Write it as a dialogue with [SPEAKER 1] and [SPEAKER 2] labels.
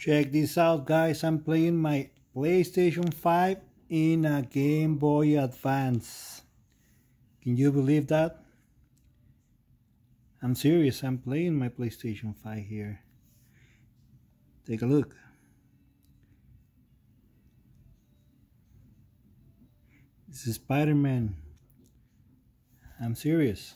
[SPEAKER 1] Check this out guys, I'm playing my PlayStation 5 in a Game Boy Advance. Can you believe that? I'm serious, I'm playing my PlayStation 5 here. Take a look. This is Spider-Man. I'm serious.